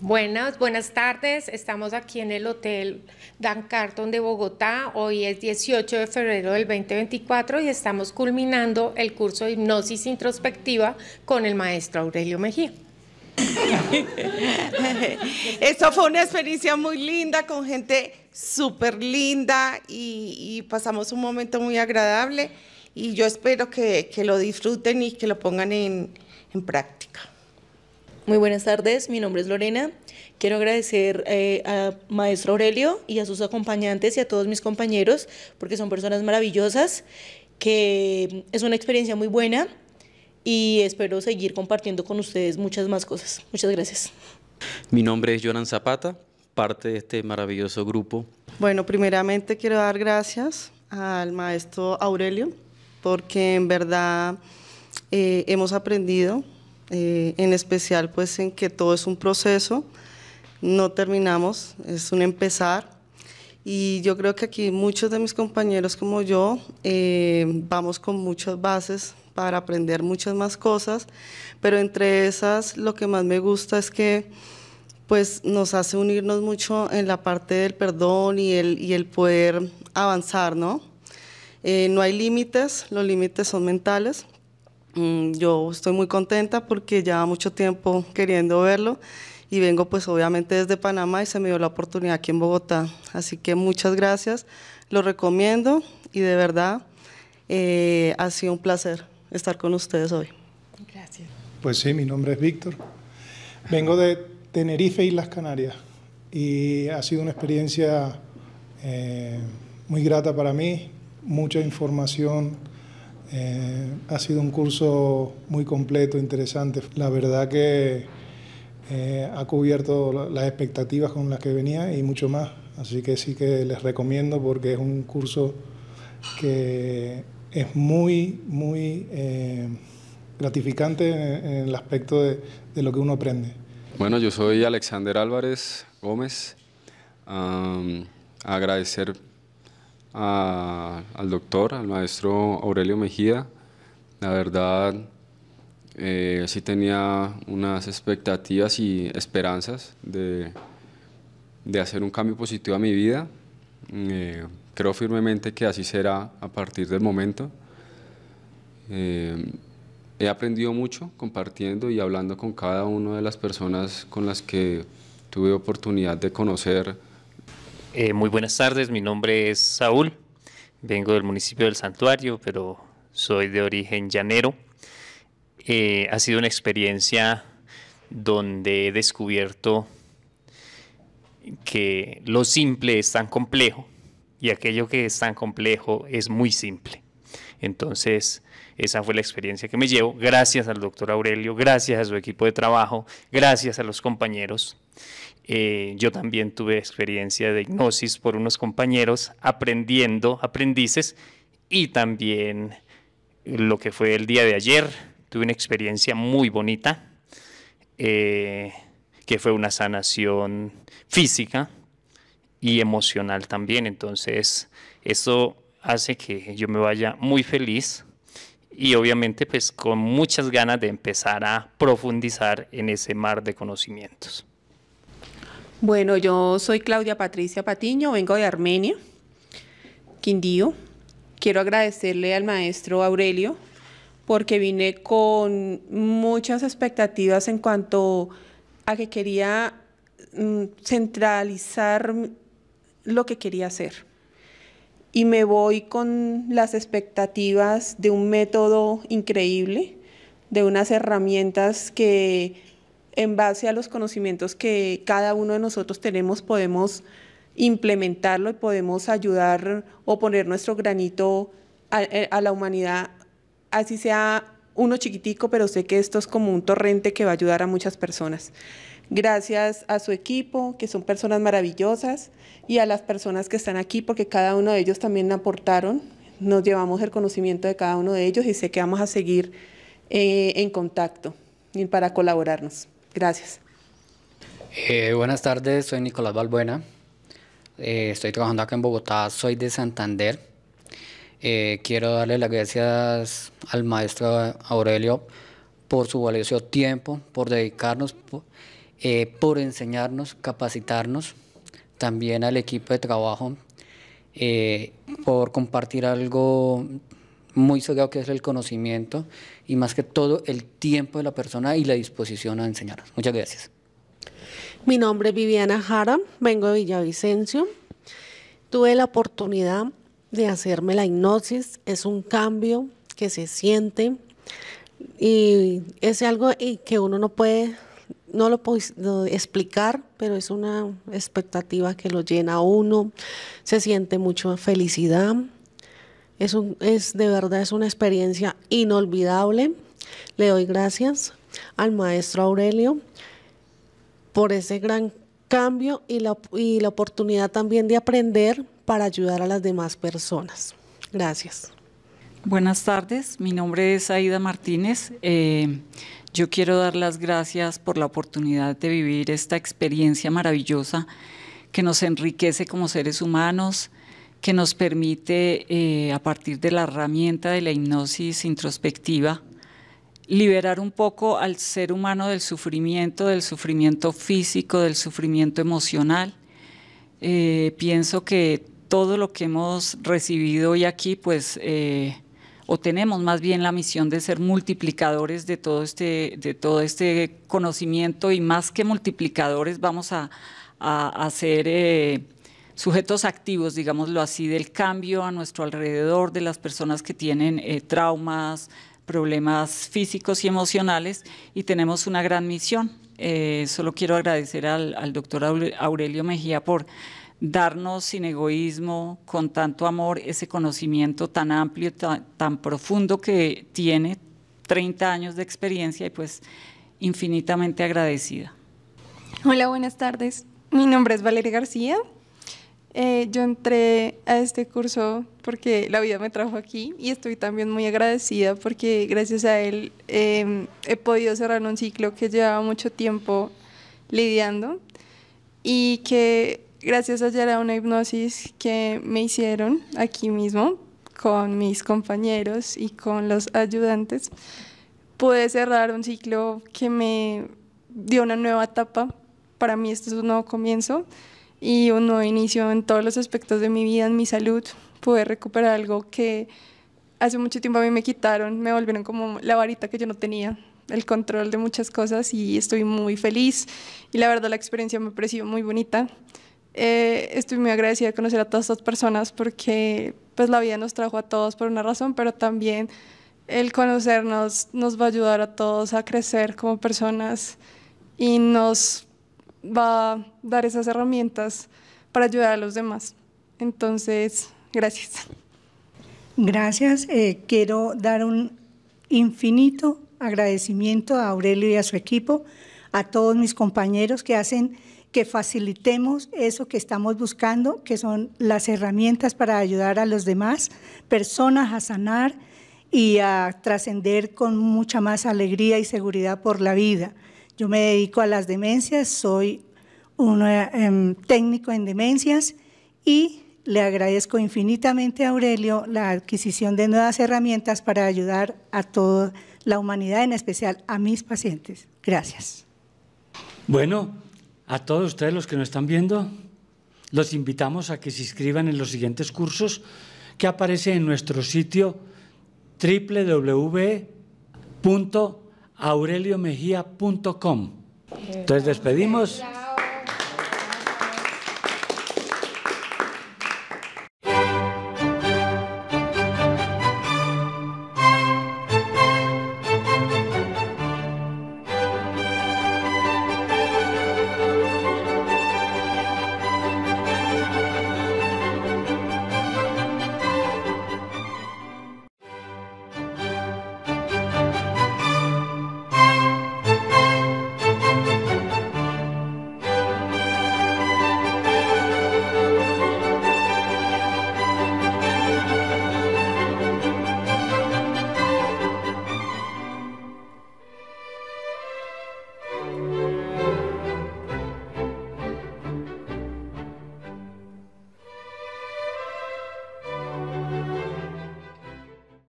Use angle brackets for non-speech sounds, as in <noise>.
Buenas, buenas tardes. Estamos aquí en el Hotel Dan Carton de Bogotá. Hoy es 18 de febrero del 2024 y estamos culminando el curso de hipnosis introspectiva con el maestro Aurelio Mejía. <laughs> Esto fue una experiencia muy linda con gente súper linda y, pasamos un momento muy agradable y yo espero que, lo disfruten y que lo pongan en práctica. Muy buenas tardes, mi nombre es Lorena. Quiero agradecer eh, a maestro Aurelio y a sus acompañantes y a todos mis compañeros, porque son personas maravillosas, que es una experiencia muy buena y espero seguir compartiendo con ustedes muchas más cosas. Muchas gracias. Mi nombre es Jonan Zapata, parte de este maravilloso grupo. Bueno, primeramente quiero dar gracias al maestro Aurelio, porque en verdad eh, hemos aprendido eh, en especial pues en que todo es un proceso, no terminamos, es un empezar. Y yo creo que aquí muchos de mis compañeros como yo eh, vamos con muchas bases para aprender muchas más cosas, pero entre esas lo que más me gusta es que pues nos hace unirnos mucho en la parte del perdón y el, y el poder avanzar, ¿no? Eh, no hay límites, los límites son mentales, Mm, yo estoy muy contenta porque lleva mucho tiempo queriendo verlo y vengo pues obviamente desde Panamá y se me dio la oportunidad aquí en Bogotá. Así que muchas gracias, lo recomiendo y de verdad eh, ha sido un placer estar con ustedes hoy. Gracias. Pues sí, mi nombre es Víctor. Vengo de Tenerife, Islas Canarias, y ha sido una experiencia eh, muy grata para mí, mucha información eh, ha sido un curso muy completo, interesante. La verdad que eh, ha cubierto las expectativas con las que venía y mucho más. Así que sí que les recomiendo porque es un curso que es muy, muy eh, gratificante en, el aspecto de, lo que uno aprende. Bueno, yo soy Alexander Álvarez Gómez. agradecer al doctor, al maestro Aurelio Mejía. La verdad, eh, sí tenía unas expectativas y esperanzas de, de hacer un cambio positivo a mi vida. Eh, creo firmemente que así será a partir del momento. Eh, he aprendido mucho compartiendo y hablando con cada una de las personas con las que tuve oportunidad de conocer eh, muy buenas tardes, mi nombre es Saúl, vengo del municipio del Santuario, pero soy de origen llanero. Eh, ha sido una experiencia donde he descubierto que lo simple es tan complejo y aquello que es tan complejo es muy simple. Entonces, esa fue la experiencia que me llevo. Gracias al doctor Aurelio, gracias a su equipo de trabajo, gracias a los compañeros. Eh, yo también tuve experiencia de hipnosis por unos compañeros aprendiendo, aprendices, y también lo que fue el día de ayer, tuve una experiencia muy bonita, eh, que fue una sanación física y emocional también. Entonces, eso hace que yo me vaya muy feliz y obviamente pues con muchas ganas de empezar a profundizar en ese mar de conocimientos. Bueno, yo soy Claudia Patricia Patiño, vengo de Armenia, Quindío. Quiero agradecerle al maestro Aurelio porque vine con muchas expectativas en cuanto a que quería mm, centralizar lo que quería hacer. Y me voy con las expectativas de un método increíble, de unas herramientas que en base a los conocimientos que cada uno de nosotros tenemos, podemos implementarlo y podemos ayudar o poner nuestro granito eh, a, la humanidad, así sea uno chiquitico, pero sé que esto es como un torrente que va a ayudar a muchas personas. Gracias a su equipo, que son personas maravillosas, y a las personas que están aquí, porque cada uno de ellos también aportaron. Nos llevamos el conocimiento de cada uno de ellos y sé que vamos a seguir eh, en contacto y para colaborarnos. Gracias. Eh, buenas tardes, soy Nicolás Balbuena. Eh, estoy trabajando acá en Bogotá, soy de Santander. Eh, quiero darle las gracias al maestro Aurelio por su valioso tiempo, por dedicarnos, por enseñarnos, capacitarnos, también al equipo de trabajo, por compartir algo muy sagrado que es el conocimiento y más que todo el tiempo de la persona y la disposición a enseñar. Muchas gracias. Mi nombre es Viviana Jara, vengo de Villavicencio. Tuve la oportunidad de hacerme la hipnosis, es un cambio que se siente y es algo que uno no puede no lo explicar, pero es una expectativa que lo llena a uno, se siente mucha felicidad, es, un, es de verdad, es una experiencia inolvidable. Le doy gracias al maestro Aurelio por ese gran cambio y la, y la oportunidad también de aprender para ayudar a las demás personas. Gracias. Buenas tardes, mi nombre es Aida Martínez. Eh, yo quiero dar las gracias por la oportunidad de vivir esta experiencia maravillosa que nos enriquece como seres humanos, que nos permite, eh, a partir de la herramienta de la hipnosis introspectiva, liberar un poco al ser humano del sufrimiento, del sufrimiento físico, del sufrimiento emocional. Eh, pienso que todo lo que hemos recibido hoy aquí, pues, eh, o tenemos más bien la misión de ser multiplicadores de todo este, de todo este conocimiento y más que multiplicadores vamos a, hacer sujetos activos, digámoslo así, del cambio a nuestro alrededor, de las personas que tienen eh, traumas, problemas físicos y emocionales, y tenemos una gran misión. Eh, solo quiero agradecer al, doctor Aurelio Mejía por darnos sin egoísmo, con tanto amor, ese conocimiento tan amplio, tan, tan, profundo que tiene, 30 años de experiencia y pues infinitamente agradecida. Hola, buenas tardes. Mi nombre es Valeria García, eh, yo entré a este curso porque la vida me trajo aquí y estoy también muy agradecida porque gracias a él em, he podido cerrar un ciclo que llevaba mucho tiempo lidiando y que gracias ayer a una hipnosis que me hicieron aquí mismo con mis compañeros y con los ayudantes, pude cerrar un ciclo que me dio una nueva etapa. Para mí este es un nuevo comienzo y un nuevo inicio en todos los aspectos de mi vida, en mi salud, poder recuperar algo que hace mucho tiempo a mí me quitaron, me volvieron como la varita que yo no tenía, el control de muchas cosas y estoy muy feliz y la verdad la experiencia me pareció muy bonita. Eh, estoy muy agradecida de conocer a todas estas personas porque pues la vida nos trajo a todos por una razón, pero también el conocernos nos va a ayudar a todos a crecer como personas y nos va a dar esas herramientas para ayudar a los demás. Entonces, gracias. Gracias. Eh, quiero dar un infinito agradecimiento a Aurelio y a su equipo, a todos mis compañeros que hacen que facilitemos eso que estamos buscando, que son las herramientas para ayudar a los demás, personas a sanar y a trascender con mucha más alegría y seguridad por la vida. Yo me dedico a las demencias, soy un eh, em, técnico en demencias y le agradezco infinitamente a Aurelio la adquisición de nuevas herramientas para ayudar a toda la humanidad, en especial a mis pacientes. Gracias. Bueno, a todos ustedes los que nos están viendo, los invitamos a que se inscriban en los siguientes cursos que aparecen en nuestro sitio www aureliomejía.com. Entonces despedimos.